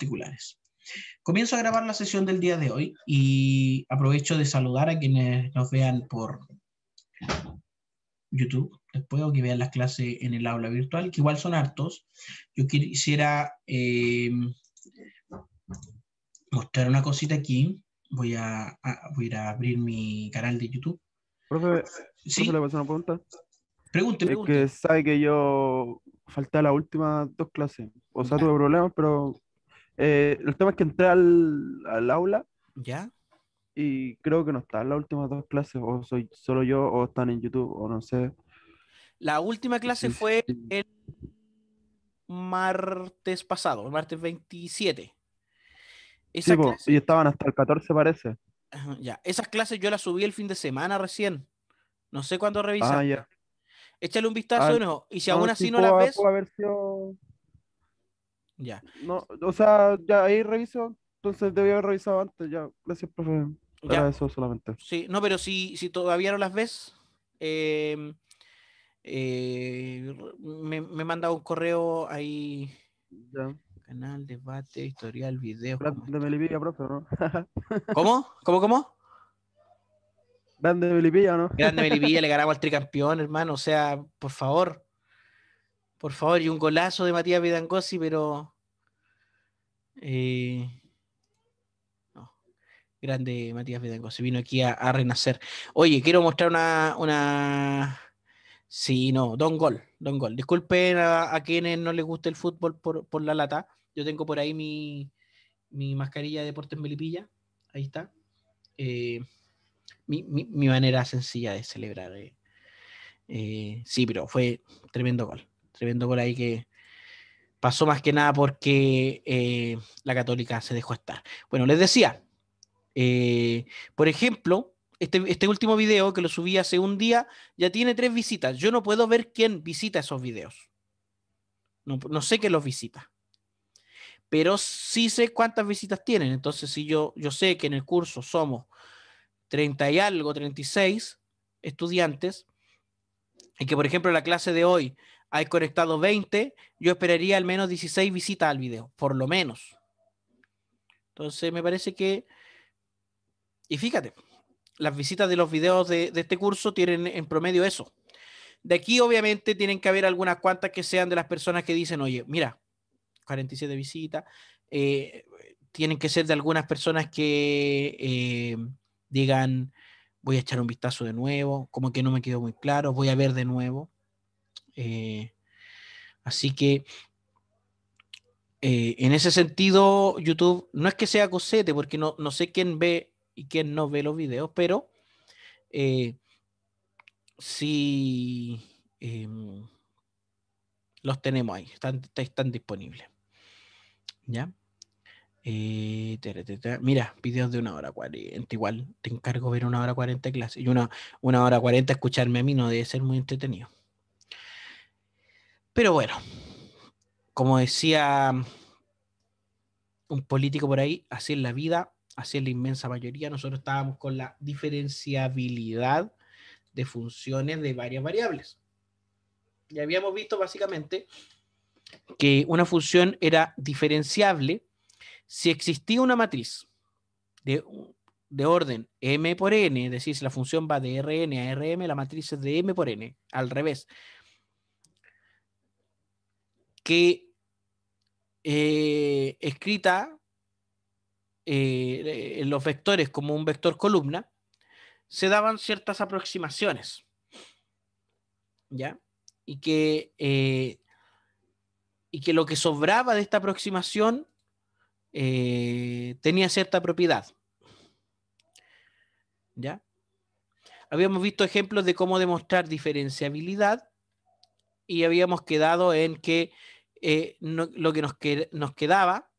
particulares. Comienzo a grabar la sesión del día de hoy y aprovecho de saludar a quienes nos vean por YouTube después o que vean las clases en el aula virtual, que igual son hartos. Yo quisiera eh, mostrar una cosita aquí. Voy a, voy a abrir mi canal de YouTube. Profe, ¿Sí? pregunta? Es que sabe que yo falté a las últimas dos clases. O sea, tuve problemas, pero eh, el tema es que entré al, aula. ¿Ya? Y creo que no están las últimas dos clases, o soy solo yo, o están en YouTube, o no sé. La última clase fue el martes pasado, el martes 27. sí, y estaban hasta el 14, parece. ya, esas clases yo las subí el fin de semana recién. No sé cuándo ah, revisar. Ah, ya. Échale un vistazo ah, Y si ah, aún así no las ves. Ya. No, o sea, ya ahí reviso, entonces debía haber revisado antes, ya. Gracias, profe. ya. eso solamente. Sí, no, pero si, si todavía no las ves, em, eh, me, me manda un correo ahí. Ya. Canal, debate, historial, video. Grande este. Melipilla, profe, ¿no? ¿Cómo? ¿Cómo, cómo? Grande Melipilla, ¿no? Grande Melipilla, le ganamos al tricampeón, hermano. O sea, por favor. Por favor, y un golazo de Matías Vidangosi, pero. Eh, no. Grande Matías Vidangosi, vino aquí a, renacer. Oye, quiero mostrar una. una... Sí, no, Don Gol, Don Gol. Disculpen a, quienes no les gusta el fútbol por, la lata. Yo tengo por ahí mi, mascarilla de Deportes Melipilla. Ahí está. Eh, mi, manera sencilla de celebrar. Eh, sí, pero fue tremendo gol. Tremendo por ahí que pasó más que nada porque eh, la Católica se dejó estar. Bueno, les decía, eh, por ejemplo, este, este, último video que lo subí hace un día ya tiene tres visitas. Yo no puedo ver quién visita esos videos. No, sé quién los visita. Pero sí sé cuántas visitas tienen. Entonces, si yo, yo sé que en el curso somos 30 y algo, 36 estudiantes, y que por ejemplo la clase de hoy hay conectado 20, yo esperaría al menos 16 visitas al video, por lo menos. Entonces me parece que, y fíjate, las visitas de los videos de, este curso tienen en promedio eso. De aquí obviamente tienen que haber algunas cuantas que sean de las personas que dicen, oye, mira, 47 visitas, eh, tienen que ser de algunas personas que eh, digan, voy a echar un vistazo de nuevo, como que no me quedó muy claro, voy a ver de nuevo. Eh, así que eh, en ese sentido, YouTube no es que sea cosete, porque no, no sé quién ve y quién no ve los videos, pero eh, sí em, los tenemos ahí, están, están disponibles. ¿Ya? mira, videos de una hora cuarenta, igual te encargo ver una hora cuarenta clases y una, una hora cuarenta escucharme a mí no debe ser muy entretenido. Pero bueno, como decía un político por ahí, así es la vida, así es la inmensa mayoría. Nosotros estábamos con la diferenciabilidad de funciones de varias variables. Y habíamos visto básicamente que una función era diferenciable si existía una matriz de, de orden m por n, es decir, si la función va de rn a rm, la matriz es de m por n, al revés que eh, escrita eh, en los vectores como un vector columna, se daban ciertas aproximaciones. ¿Ya? Y que, eh, y que lo que sobraba de esta aproximación tenía cierta propiedad. ¿Ya? Habíamos visto ejemplos de cómo demostrar diferenciabilidad y habíamos quedado en que eh, lo que nos, nos quedaba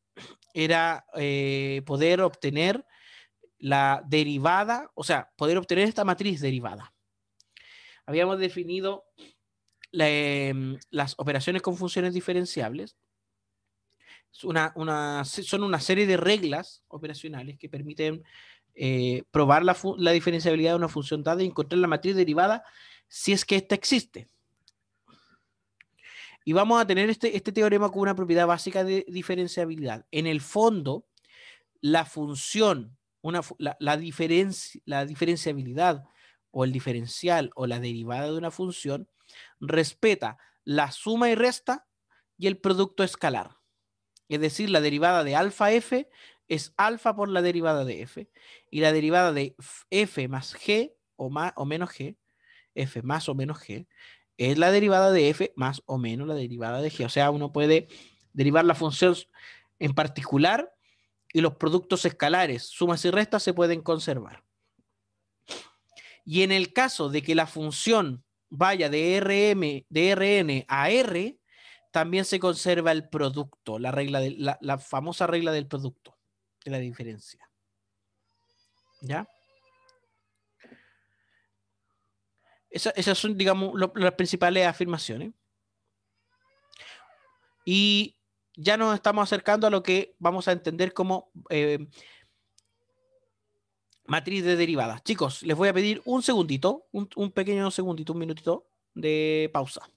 era eh, poder obtener la derivada, o sea, poder obtener esta matriz derivada. Habíamos definido em, las operaciones con funciones diferenciables. son una serie de reglas operacionales que permiten eh, probar la, la, diferenciabilidad de una función dada y encontrar la matriz derivada si es que ésta existe. Y vamos a tener este, este teorema con una propiedad básica de diferenciabilidad. En el fondo, la función, la, la diferenciabilidad o el diferencial o la derivada de una función respeta la suma y resta y el producto escalar. Es decir, la derivada de alfa f es alfa por la derivada de f y la derivada de f más g o, más, o menos g, f más o menos g, es la derivada de f más o menos la derivada de g. O sea, uno puede derivar la función en particular y los productos escalares, sumas y restas, se pueden conservar. Y en el caso de que la función vaya de, RM, de Rn a R, también se conserva el producto, la, regla de, la famosa regla del producto, de la diferencia. ¿Ya? esas son, digamos, las principales afirmaciones. Y ya nos estamos acercando a lo que vamos a entender como eh, matriz de derivadas. Chicos, les voy a pedir un segundito, un pequeño segundito, un minutito de pausa.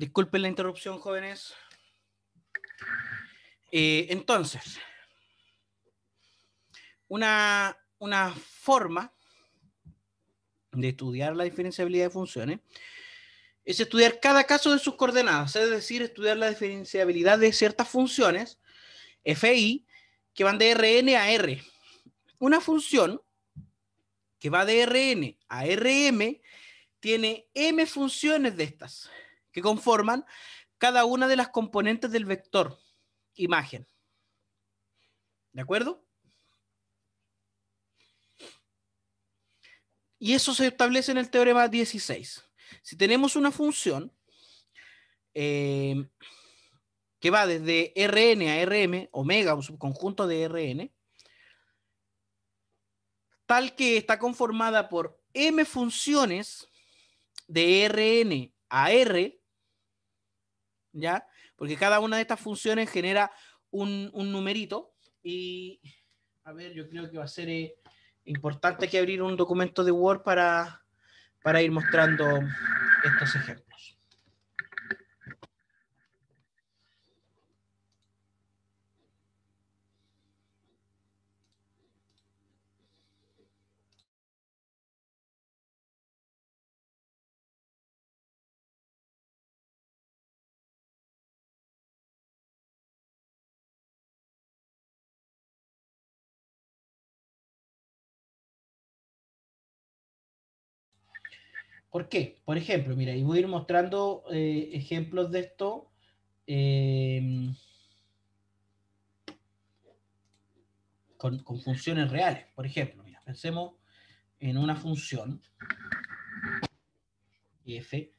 Disculpen la interrupción, jóvenes. Eh, entonces, una, una, forma de estudiar la diferenciabilidad de funciones es estudiar cada caso de sus coordenadas, es decir, estudiar la diferenciabilidad de ciertas funciones, FI, que van de Rn a R. Una función que va de Rn a Rm tiene m funciones de estas que conforman cada una de las componentes del vector imagen. ¿De acuerdo? Y eso se establece en el teorema 16. Si tenemos una función eh, que va desde Rn a Rm, omega, un subconjunto de Rn, tal que está conformada por m funciones de Rn a R, ¿ya? Porque cada una de estas funciones genera un, numerito y, a ver, yo creo que va a ser eh, importante que abrir un documento de Word para, para ir mostrando estos ejemplos. ¿Por qué? Por ejemplo, mira, y voy a ir mostrando eh, ejemplos de esto. Em, con, funciones reales. Por ejemplo, mira, pensemos en una función f,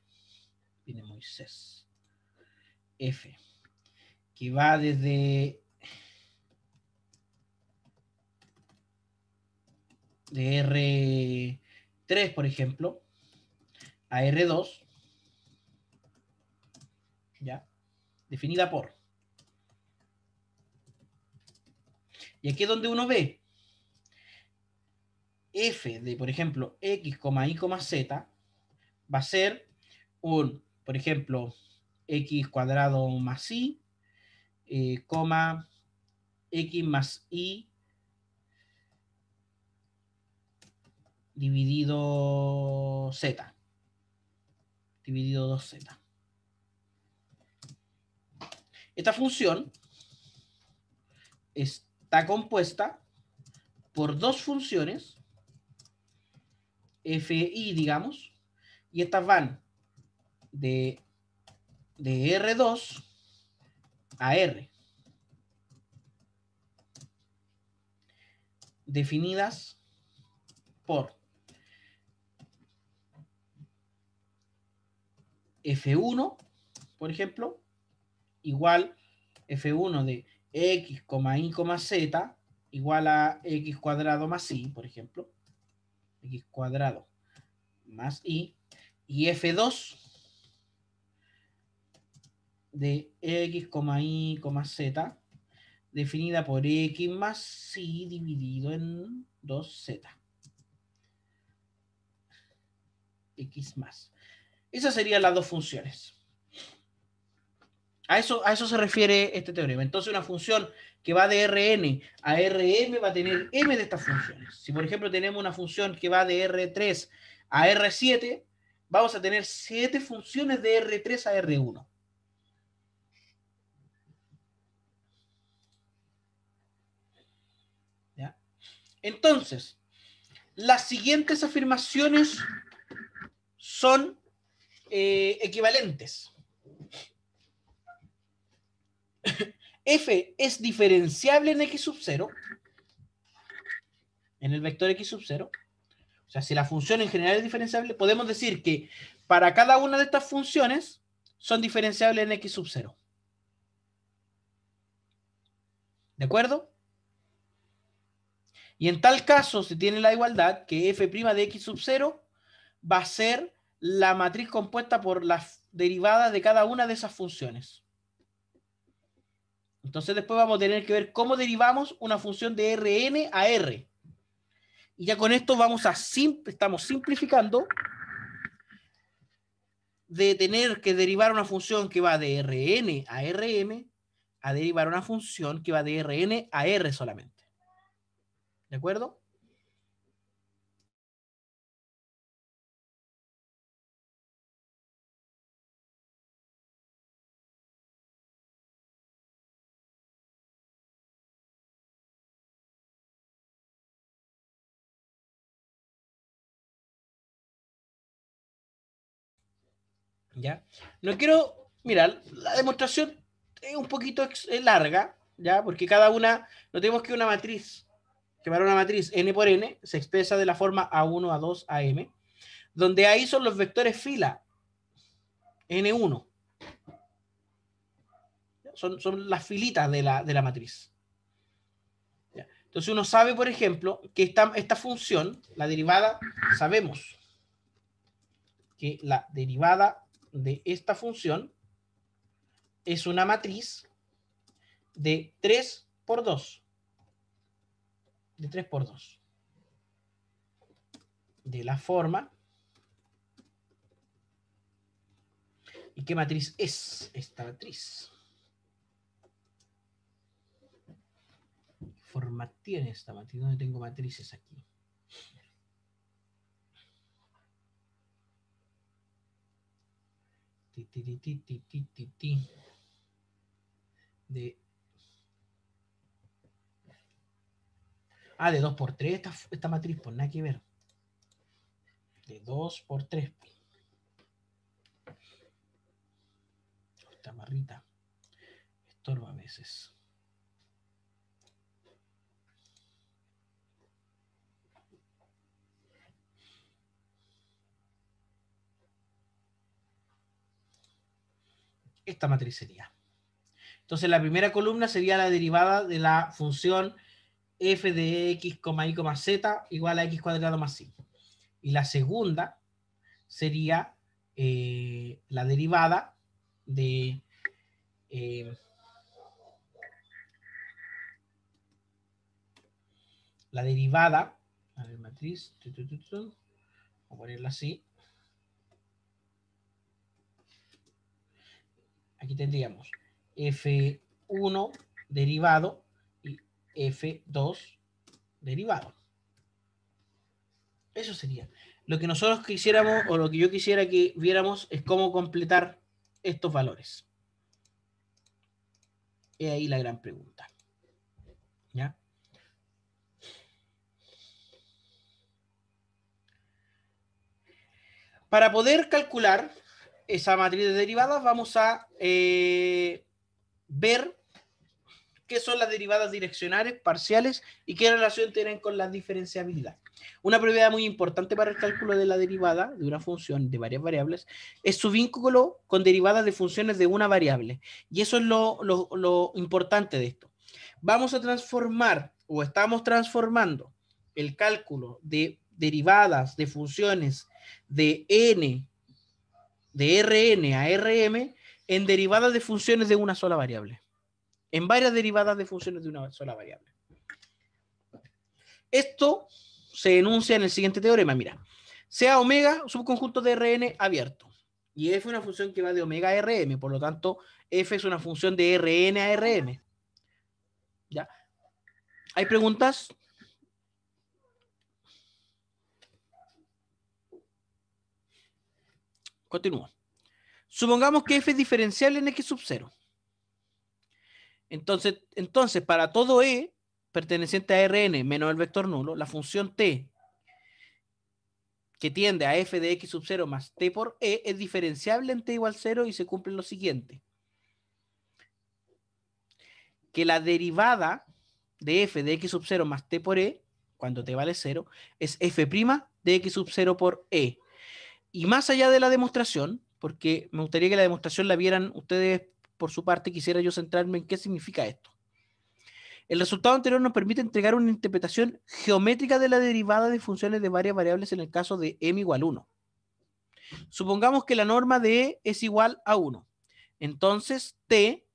viene Moisés, f, que va desde de R3, por ejemplo, a R2, ¿ya? Definida por. Y aquí es donde uno ve f de, por ejemplo, x, y, z va a ser un, por ejemplo, x cuadrado más y, eh, coma, x más y dividido z dividido 2z. Esta función está compuesta por dos funciones, f y, digamos, y estas van de, de R2 a R. Definidas por f1, por ejemplo, igual f1 de x, y, z, igual a x cuadrado más y, por ejemplo, x cuadrado más y, y f2 de x, y, z, definida por x más y dividido en 2z. x más. Esas serían las dos funciones. A eso, a eso se refiere este teorema. Entonces, una función que va de Rn a Rm va a tener m de estas funciones. Si, por ejemplo, tenemos una función que va de R3 a R7, vamos a tener 7 funciones de R3 a R1. ¿Ya? Entonces, las siguientes afirmaciones son eh, equivalentes. f es diferenciable en x sub 0, en el vector x sub 0. O sea, si la función en general es diferenciable, podemos decir que para cada una de estas funciones son diferenciables en x sub 0. ¿De acuerdo? Y en tal caso se tiene la igualdad que f' de x sub 0 va a ser la matriz compuesta por las derivadas de cada una de esas funciones. Entonces después vamos a tener que ver cómo derivamos una función de Rn a R. Y ya con esto vamos a estamos simplificando de tener que derivar una función que va de Rn a Rm a derivar una función que va de Rn a R solamente. ¿De acuerdo? No quiero, mirar, la demostración es un poquito larga, ¿ya? Porque cada una, no tenemos que una matriz, que para una matriz n por n, se expresa de la forma A1, A2, AM, donde ahí son los vectores fila, N1. Son, las filitas de la, matriz. Entonces uno sabe, por ejemplo, que esta, esta función, la derivada, sabemos que la derivada de esta función es una matriz de 3 por 2. De 3 por 2. De la forma. ¿Y qué matriz es esta matriz? ¿Qué forma tiene esta matriz? ¿Dónde tengo matrices aquí? ti, ti, ti, de Ah, de 2 x 3 esta, matriz, pues nada que ver. De 2 x 3. Esta marrita estorba a veces. esta matriz sería. Entonces la primera columna sería la derivada de la función f de x, y, z igual a x cuadrado más y. Y la segunda sería eh, la derivada de... Eh, la derivada, a ver, matriz, vamos a ponerla así, Aquí tendríamos F1 derivado y F2 derivado. Eso sería. Lo que nosotros quisiéramos o lo que yo quisiera que viéramos es cómo completar estos valores. Es ahí la gran pregunta. ¿Ya? Para poder calcular esa matriz de derivadas, vamos a eh, ver qué son las derivadas direccionales, parciales y qué relación tienen con la diferenciabilidad. Una propiedad muy importante para el cálculo de la derivada de una función de varias variables es su vínculo con derivadas de funciones de una variable. Y eso es lo, lo importante de esto. Vamos a transformar o estamos transformando el cálculo de derivadas de funciones de n de Rn a Rm en derivadas de funciones de una sola variable. En varias derivadas de funciones de una sola variable. Esto se enuncia en el siguiente teorema. Mira, sea omega subconjunto de Rn abierto. Y f es una función que va de omega a Rm. Por lo tanto, f es una función de Rn a Rm. ¿Ya? ¿Hay preguntas? Continúo. Supongamos que f es diferenciable en x sub 0. Entonces, entonces, para todo e perteneciente a Rn menos el vector nulo, la función t que tiende a f de x sub 0 más t por e es diferenciable en t igual 0 y se cumple lo siguiente. Que la derivada de f de x sub 0 más t por e, cuando t vale 0, es f' de x sub 0 por e. Y más allá de la demostración, porque me gustaría que la demostración la vieran ustedes por su parte, quisiera yo centrarme en qué significa esto. El resultado anterior nos permite entregar una interpretación geométrica de la derivada de funciones de varias variables en el caso de m igual 1. Supongamos que la norma de e es igual a 1. Entonces, t,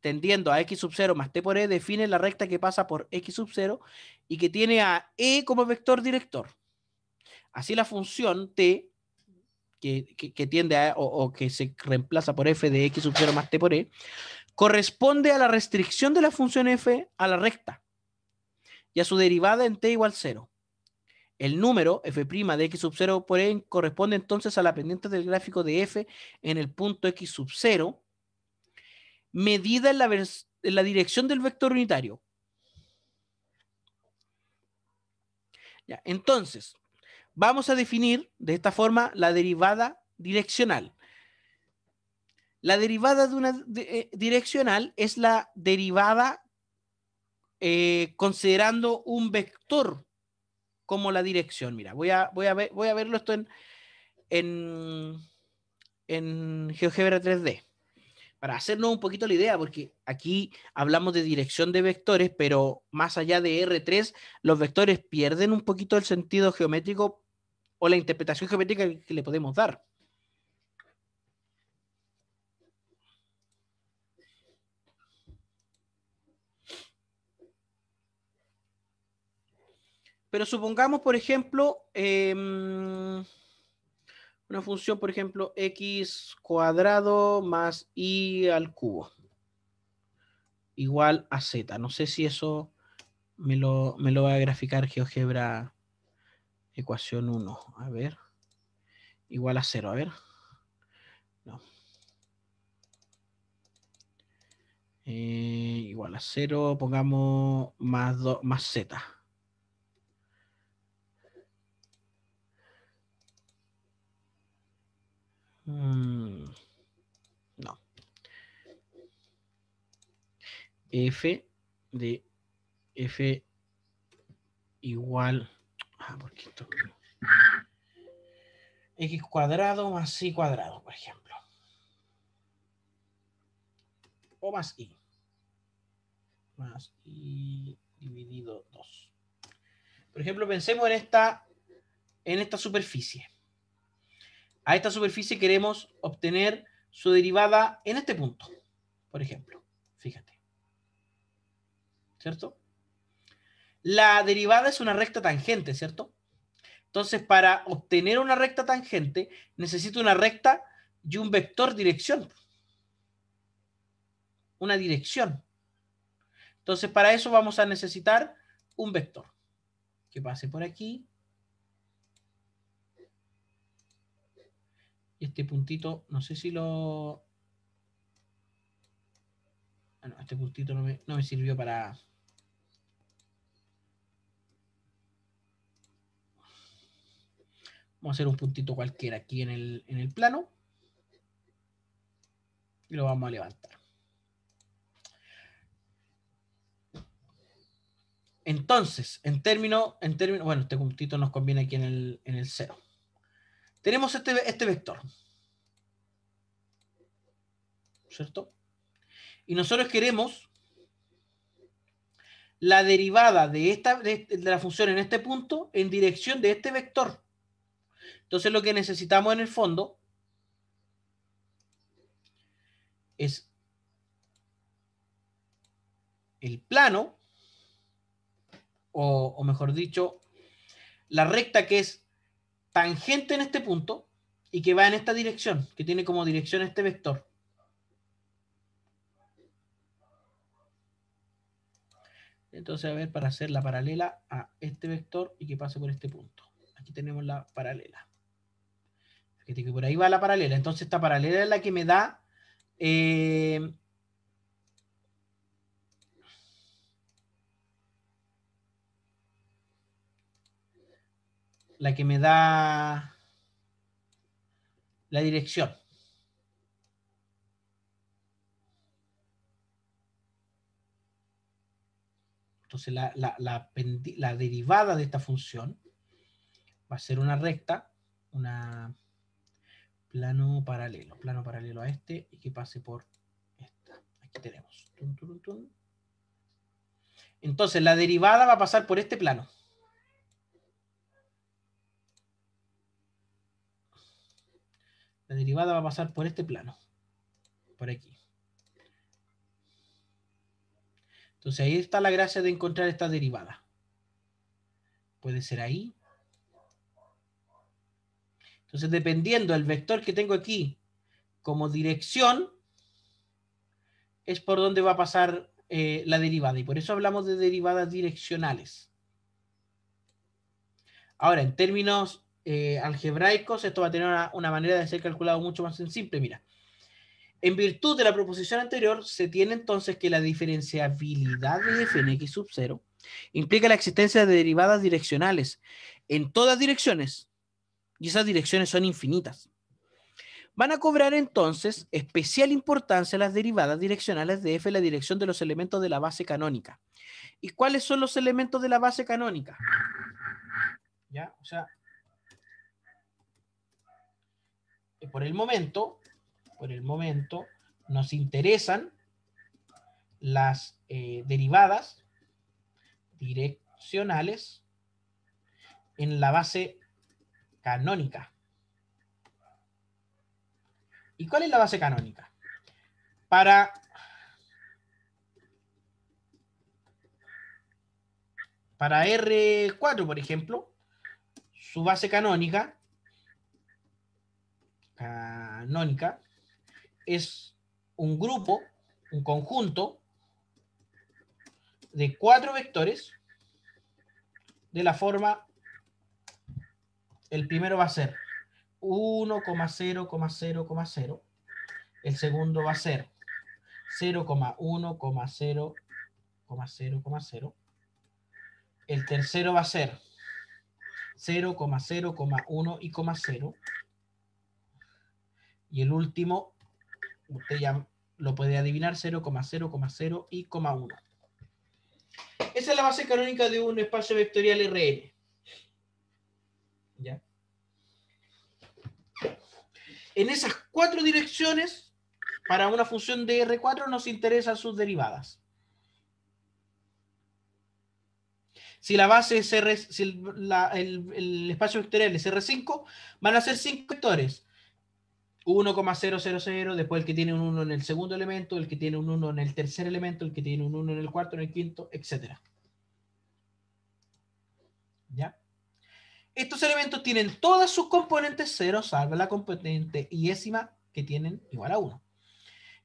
tendiendo a x sub 0 más t por e, define la recta que pasa por x sub 0 y que tiene a e como vector director. Así la función t, que, tiende a, o, que se reemplaza por f de x sub 0 más t por e, corresponde a la restricción de la función f a la recta y a su derivada en t igual 0. El número f' de x sub 0 por e corresponde entonces a la pendiente del gráfico de f en el punto x sub 0, medida en la, en la dirección del vector unitario. Ya, entonces, vamos a definir de esta forma la derivada direccional. La derivada de una eh, direccional es la derivada eh, considerando un vector como la dirección. Mira, voy a, voy a, voy a verlo esto en, en GeoGebra 3D. Para hacernos un poquito la idea, porque aquí hablamos de dirección de vectores, pero más allá de R3, los vectores pierden un poquito el sentido geométrico o la interpretación geométrica que le podemos dar. Pero supongamos, por ejemplo, em, una función, por ejemplo, x cuadrado más y al cubo igual a z. No sé si eso me lo, me lo va a graficar GeoGebra Ecuación 1, a ver. Igual a 0, a ver. No. Eh, igual a 0, pongamos más, 2, más z. Mm, no. F de F igual Ah, X cuadrado más Y cuadrado, por ejemplo. O más Y. Más Y dividido 2. Por ejemplo, pensemos en esta, en esta superficie. A esta superficie queremos obtener su derivada en este punto, por ejemplo. Fíjate. ¿Cierto? La derivada es una recta tangente, ¿cierto? Entonces, para obtener una recta tangente, necesito una recta y un vector dirección. Una dirección. Entonces, para eso vamos a necesitar un vector que pase por aquí. Este puntito, no sé si lo... Bueno, ah, este puntito no me sirvió para Vamos a hacer un puntito cualquiera aquí en el, plano. Y lo vamos a levantar. Entonces, en términos, en término, bueno, este puntito nos conviene aquí en el, en cero. Tenemos este, este, vector. ¿Cierto? Y nosotros queremos la derivada de, esta, de la función en este punto en dirección de este vector. Entonces lo que necesitamos en el fondo es el plano, o, mejor dicho, la recta que es tangente en este punto y que va en esta dirección, que tiene como dirección este vector. Entonces, a ver, para hacer la paralela a este vector y que pase por este punto. Aquí tenemos la paralela que por ahí va la paralela. Entonces, esta paralela es la que me da. Eh, la que me da la dirección. Entonces la derivada de esta función va a ser una recta, una plano paralelo, plano paralelo a este y que pase por esta. Aquí tenemos. Entonces, la derivada va a pasar por este plano. La derivada va a pasar por este plano, por aquí. Entonces ahí está la gracia de encontrar esta derivada. Puede ser ahí, entonces, dependiendo del vector que tengo aquí como dirección, es por donde va a pasar eh, la derivada. Y por eso hablamos de derivadas direccionales. Ahora, en términos eh, algebraicos, esto va a tener una, una, manera de ser calculado mucho más simple. Mira, en virtud de la proposición anterior, se tiene entonces que la diferenciabilidad de f en x sub 0 implica la existencia de derivadas direccionales en todas direcciones y esas direcciones son infinitas. Van a cobrar entonces especial importancia las derivadas direccionales de f en la dirección de los elementos de la base canónica. ¿Y cuáles son los elementos de la base canónica? Ya, o sea, eh, por el momento, por el momento, nos interesan las eh, derivadas direccionales en la base canónica. ¿Y cuál es la base canónica? Para, para R4, por ejemplo, su base canónica, canónica es un grupo, un conjunto de cuatro vectores de la forma el primero va a ser 1,0,0,0. El segundo va a ser 0,1,0,0,0. El tercero va a ser 0,0,1 y 0. Y el último, usted ya lo puede adivinar, 0,0,0 y 1. Esa es la base canónica de un espacio vectorial RN. en esas cuatro direcciones, para una función de R4 nos interesan sus derivadas. Si la base es R, si el, espacio vectorial es R5, van a ser cinco vectores. 1,000, después el que tiene un 1 en el segundo elemento, el que tiene un 1 en el tercer elemento, el que tiene un 1 en el cuarto, en el quinto, etc. ¿Ya? Estos elementos tienen todas sus componentes cero, salvo la componente yésima que tienen igual a 1.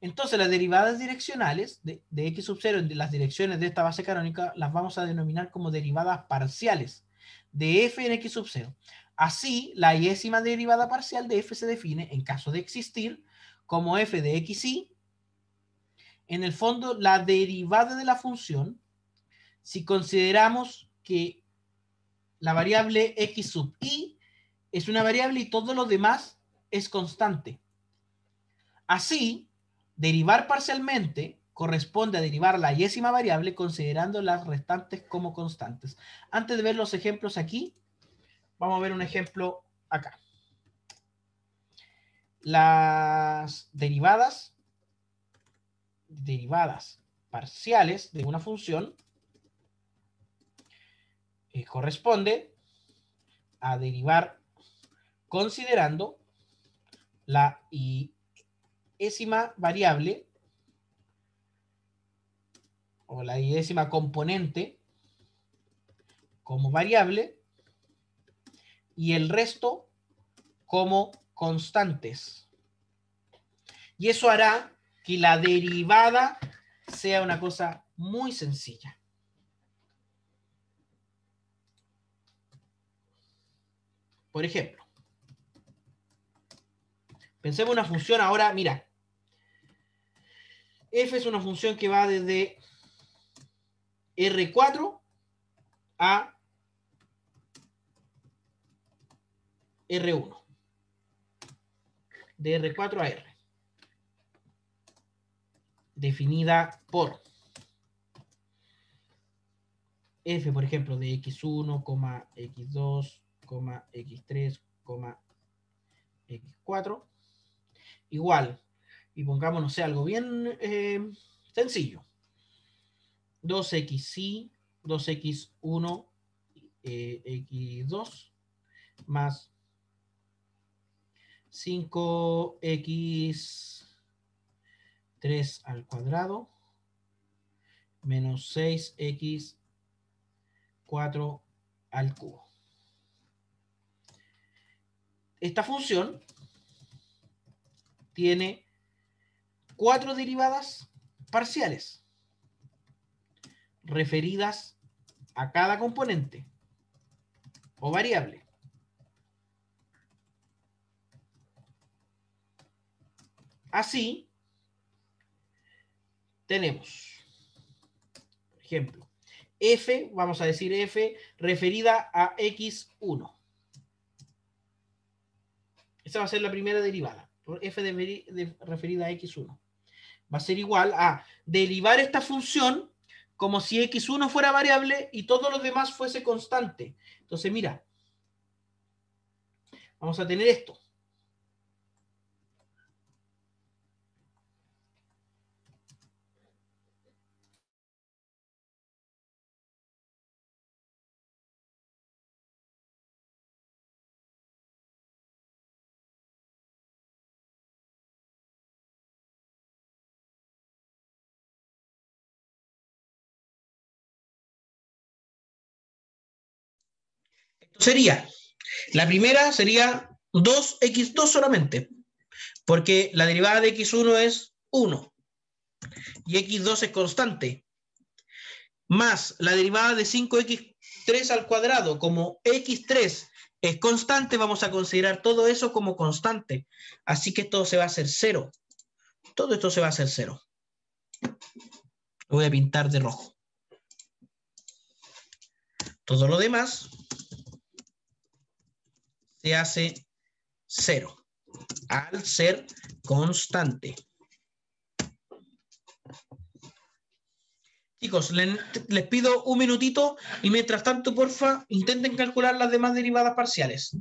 Entonces, las derivadas direccionales de, x sub 0 en las direcciones de esta base canónica las vamos a denominar como derivadas parciales de f en x sub 0. Así, la yésima derivada parcial de f se define, en caso de existir, como f de x y. En el fondo, la derivada de la función, si consideramos que la variable x sub i es una variable y todo lo demás es constante. Así, derivar parcialmente corresponde a derivar la yésima variable considerando las restantes como constantes. Antes de ver los ejemplos aquí, vamos a ver un ejemplo acá. Las derivadas, derivadas parciales de una función eh, corresponde a derivar considerando la y décima variable o la y décima componente como variable y el resto como constantes. Y eso hará que la derivada sea una cosa muy sencilla. Por ejemplo, pensemos una función ahora, mira, f es una función que va desde r4 a r1. De r4 a r. Definida por f, por ejemplo, de x1, x2, x3, x4, igual, y pongamos, algo bien eh, sencillo, 2xy, 2x1, x2, más 5x3 al cuadrado, menos 6x4 al cubo esta función tiene cuatro derivadas parciales referidas a cada componente o variable. Así, tenemos, por ejemplo, f, vamos a decir f, referida a x1. Esa va a ser la primera derivada, por f de, referida a x1. Va a ser igual a derivar esta función como si x1 fuera variable y todo lo demás fuese constante. Entonces, mira, vamos a tener esto. sería, la primera sería 2x2 solamente, porque la derivada de x1 es 1 y x2 es constante, más la derivada de 5x3 al cuadrado, como x3 es constante, vamos a considerar todo eso como constante. Así que todo se va a hacer cero. Todo esto se va a hacer cero. Lo voy a pintar de rojo. Todo lo demás hace cero al ser constante. Chicos, les, les pido un minutito y mientras tanto, porfa, intenten calcular las demás derivadas parciales.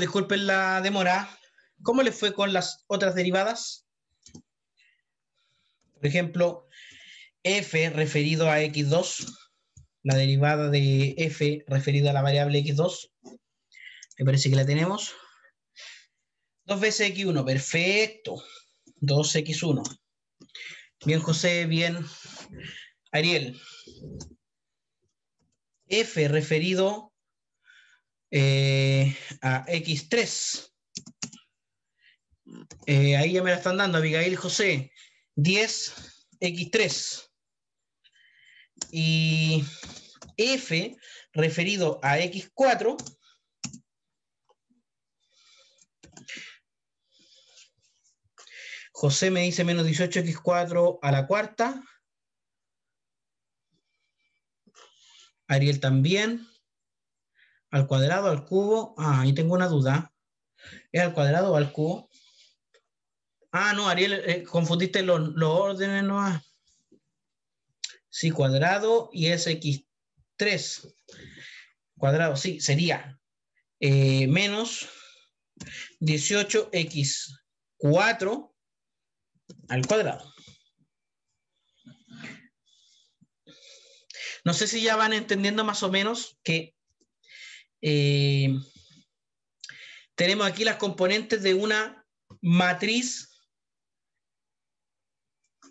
disculpen la demora. ¿Cómo le fue con las otras derivadas? Por ejemplo, f referido a x2, la derivada de f Referido a la variable x2, me parece que la tenemos. 2 veces x1, perfecto. 2x1. Bien, José, bien. Ariel. F referido eh, a X3. Eh, ahí ya me la están dando, Abigail José, 10, X3. Y F referido a X4 José me dice menos 18x4 a la cuarta. Ariel también al cuadrado, al cubo. Ah, ahí tengo una duda. ¿Es al cuadrado o al cubo? Ah, no, Ariel, eh, confundiste los, órdenes, ¿no? Ah. Sí, cuadrado y es x3. Cuadrado, sí, sería eh, menos 18x4 al cuadrado. No sé si ya van entendiendo más o menos que eh, tenemos aquí las componentes de una matriz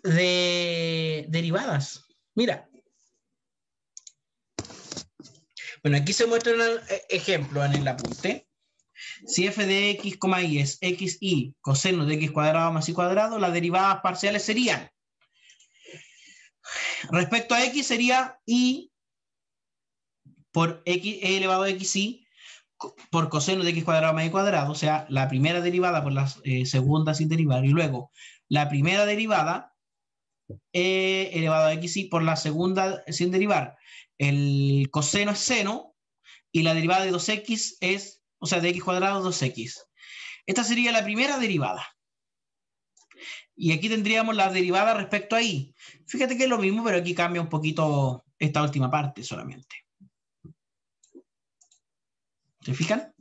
de derivadas. Mira. Bueno, aquí se muestra un e-, ejemplo en el apunte. Si f de x, y es x xy coseno de x cuadrado más y cuadrado, las derivadas parciales serían. Respecto a x sería y por x e elevado a xy por coseno de x cuadrado más y cuadrado, o sea, la primera derivada por la eh, segunda sin derivar, y luego la primera derivada e elevado a xy por la segunda sin derivar. El coseno es seno y la derivada de 2x es, o sea, de x cuadrado 2x. Esta sería la primera derivada. Y aquí tendríamos la derivada respecto a y. Fíjate que es lo mismo, pero aquí cambia un poquito esta última parte solamente. ¿Se fijan?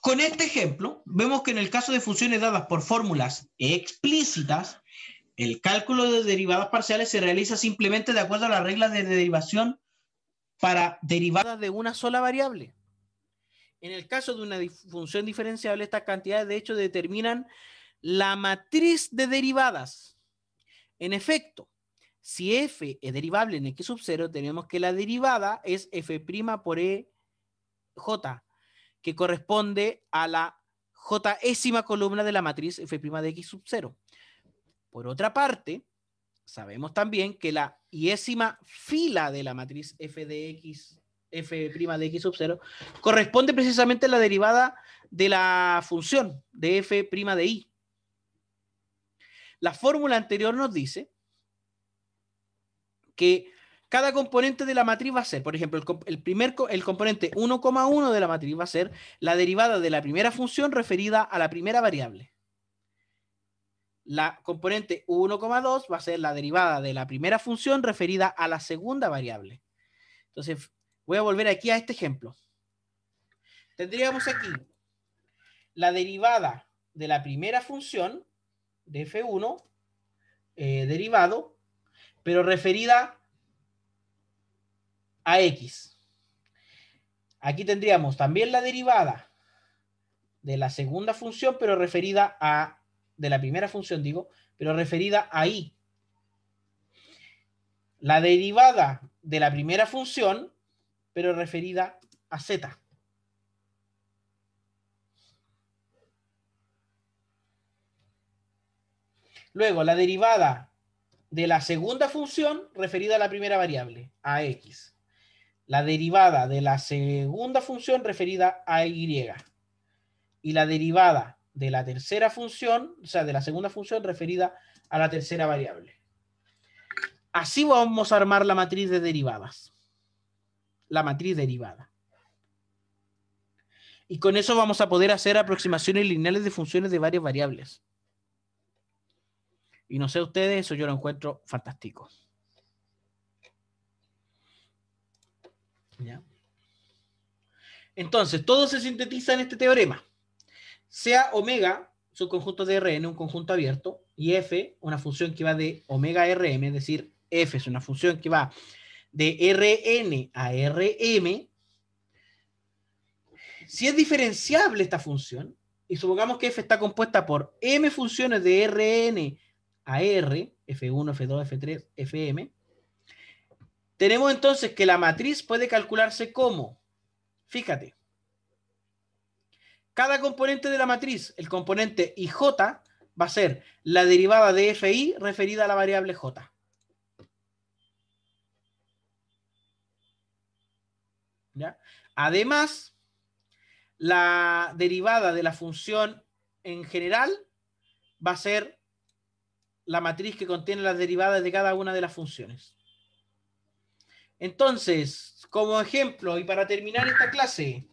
Con este ejemplo, vemos que en el caso de funciones dadas por fórmulas explícitas, el cálculo de derivadas parciales se realiza simplemente de acuerdo a las reglas de derivación para derivadas de una sola variable. En el caso de una función diferenciable, estas cantidades de hecho determinan la matriz de derivadas. En efecto, si f es derivable en x sub 0, tenemos que la derivada es f' por ej, que corresponde a la jésima columna de la matriz f' de x sub 0. Por otra parte, sabemos también que la yésima fila de la matriz f de x, f' de x sub 0, corresponde precisamente a la derivada de la función de f' de y. La fórmula anterior nos dice que cada componente de la matriz va a ser, por ejemplo, el, primer, el componente 1,1 de la matriz va a ser la derivada de la primera función referida a la primera variable. La componente 1,2 va a ser la derivada de la primera función referida a la segunda variable. Entonces, voy a volver aquí a este ejemplo. Tendríamos aquí la derivada de la primera función de f1 eh, derivado pero referida a X. Aquí tendríamos también la derivada de la segunda función, pero referida a, de la primera función digo, pero referida a Y. La derivada de la primera función, pero referida a Z. Luego, la derivada de la segunda función referida a la primera variable, a x. La derivada de la segunda función referida a y. Y la derivada de la tercera función, o sea, de la segunda función referida a la tercera variable. Así vamos a armar la matriz de derivadas. La matriz derivada. Y con eso vamos a poder hacer aproximaciones lineales de funciones de varias variables. Y no sé ustedes, eso yo lo encuentro fantástico. ¿Ya? Entonces, todo se sintetiza en este teorema. Sea omega, su conjunto de Rn, un conjunto abierto, y f, una función que va de omega a Rm, es decir, f es una función que va de Rn a Rm. Si es diferenciable esta función, y supongamos que f está compuesta por m funciones de Rn a R, F1, F2, F3, Fm. Tenemos entonces que la matriz puede calcularse como, fíjate, cada componente de la matriz, el componente IJ, va a ser la derivada de FI referida a la variable J. Además, la derivada de la función en general va a ser la matriz que contiene las derivadas de cada una de las funciones. Entonces, como ejemplo, y para terminar esta clase,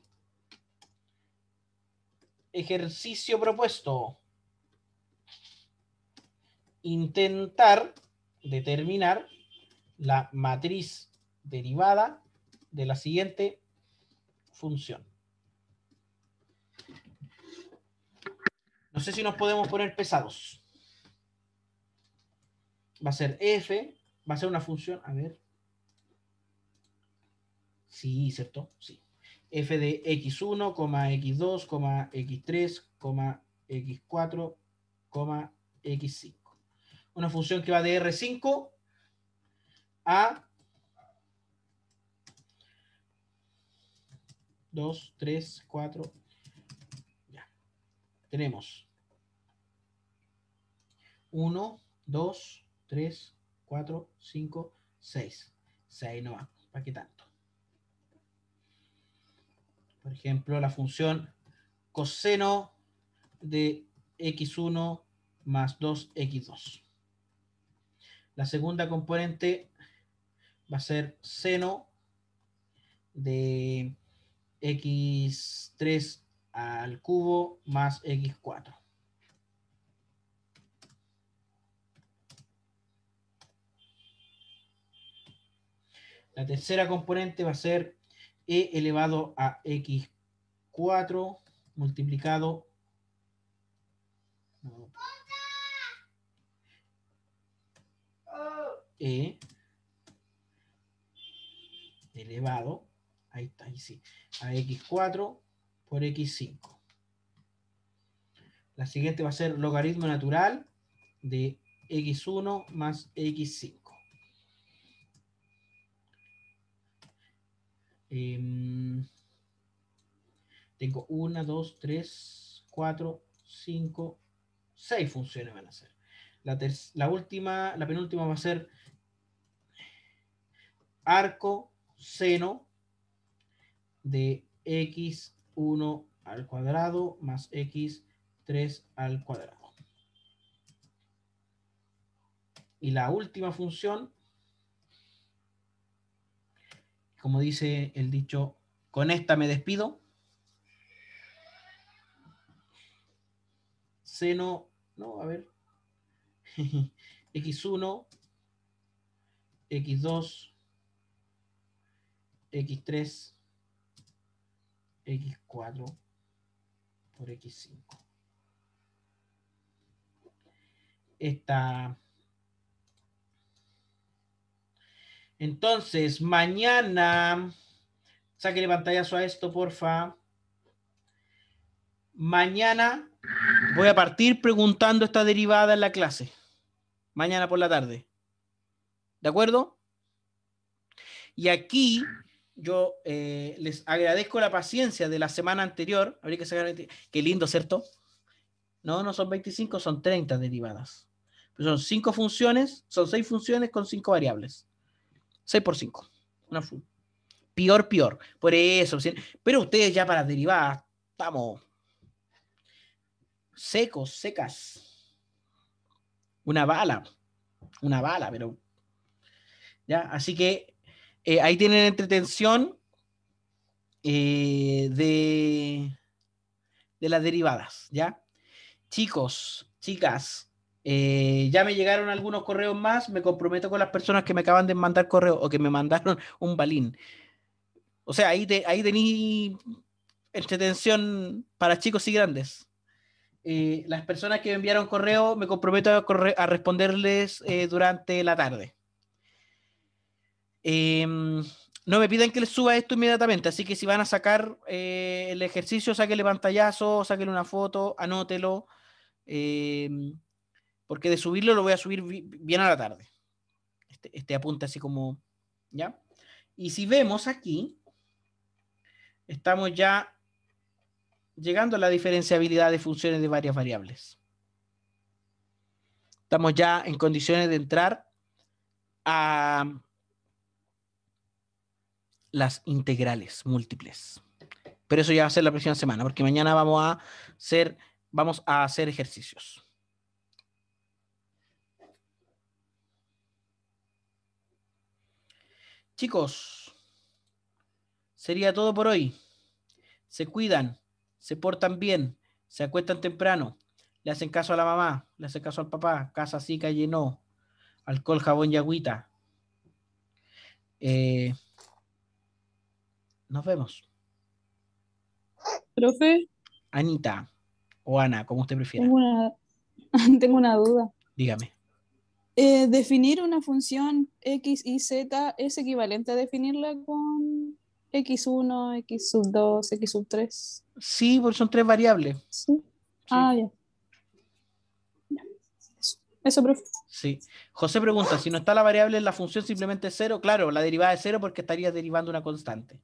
ejercicio propuesto, intentar determinar la matriz derivada de la siguiente función. No sé si nos podemos poner pesados va a ser f, va a ser una función, a ver. Sí, ¿cierto? Sí. f de x1, x2, x3, x4, x5. Una función que va de r5 a 2, 3, 4. Ya. Tenemos 1, 2, 3, 4, 5, 6. 6 va. ¿para qué tanto? Por ejemplo, la función coseno de x1 más 2x2. La segunda componente va a ser seno de x3 al cubo más x4. La tercera componente va a ser e elevado a x4 multiplicado e elevado ahí está, sí, a x4 por x5. La siguiente va a ser logaritmo natural de x1 más x5. Em, tengo una, dos, tres, cuatro, cinco, seis funciones van a ser. La, la última, la penúltima va a ser arco seno de x1 al cuadrado más x3 al cuadrado. Y la última función como dice el dicho, con esta me despido. Seno, no, a ver. X1, X2, X3, X4 por X5. Esta Entonces, mañana, sáquele pantallazo a esto, porfa. Mañana voy a partir preguntando esta derivada en la clase. Mañana por la tarde. ¿De acuerdo? Y aquí yo eh, les agradezco la paciencia de la semana anterior. Habría que sacar. Qué lindo, ¿cierto? No, no son 25, son 30 derivadas. son cinco funciones, son seis funciones con cinco variables. 6 por 5. Una full. Pior, pior. Por eso. Pero ustedes ya para derivar, estamos secos, secas. Una bala. Una bala, pero. ¿Ya? Así que eh, ahí tienen entretención eh, de, de las derivadas, ¿ya? Chicos, chicas, eh, ya me llegaron algunos correos más, me comprometo con las personas que me acaban de mandar correo o que me mandaron un balín. O sea, ahí, ahí tení entretención para chicos y grandes. Eh, las personas que me enviaron correo, me comprometo a, responderles eh, durante la tarde. Em, no me piden que les suba esto inmediatamente, así que si van a sacar el ejercicio, sáquenle pantallazo, sáquenle una foto, anótelo. Eh, porque de subirlo lo voy a subir bien a la tarde. Este, este apunta así como, ¿ya? Y si vemos aquí, estamos ya llegando a la diferenciabilidad de funciones de varias variables. Estamos ya en condiciones de entrar a las integrales múltiples. Pero eso ya va a ser la próxima semana, porque mañana vamos a hacer, vamos a hacer ejercicios. Chicos, sería todo por hoy. Se cuidan, se portan bien, se acuestan temprano, le hacen caso a la mamá, le hacen caso al papá, casa sí, calle no, alcohol, jabón y agüita. Eh, nos vemos. Profe. Anita o Ana, como usted prefiera. tengo una duda. Dígame. Eh, definir una función x y z es equivalente a definirla con x1, x 2, x 3. Sí, porque son tres variables. Sí. Ah, ya. Eso, eso, profe. Sí. José pregunta, si no está la variable en la función simplemente cero, claro, la derivada es cero porque estaría derivando una constante.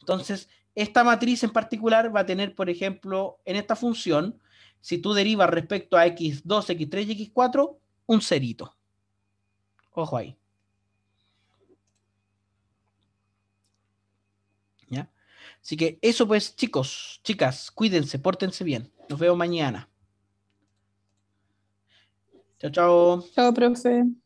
Entonces, esta matriz en particular va a tener, por ejemplo, en esta función, si tú derivas respecto a x2, x3 y x4, un cerito. Ojo ahí. ¿Ya? Así que eso pues, chicos, chicas, cuídense, pórtense bien. Nos veo mañana. Chao, chao. Chao, profe.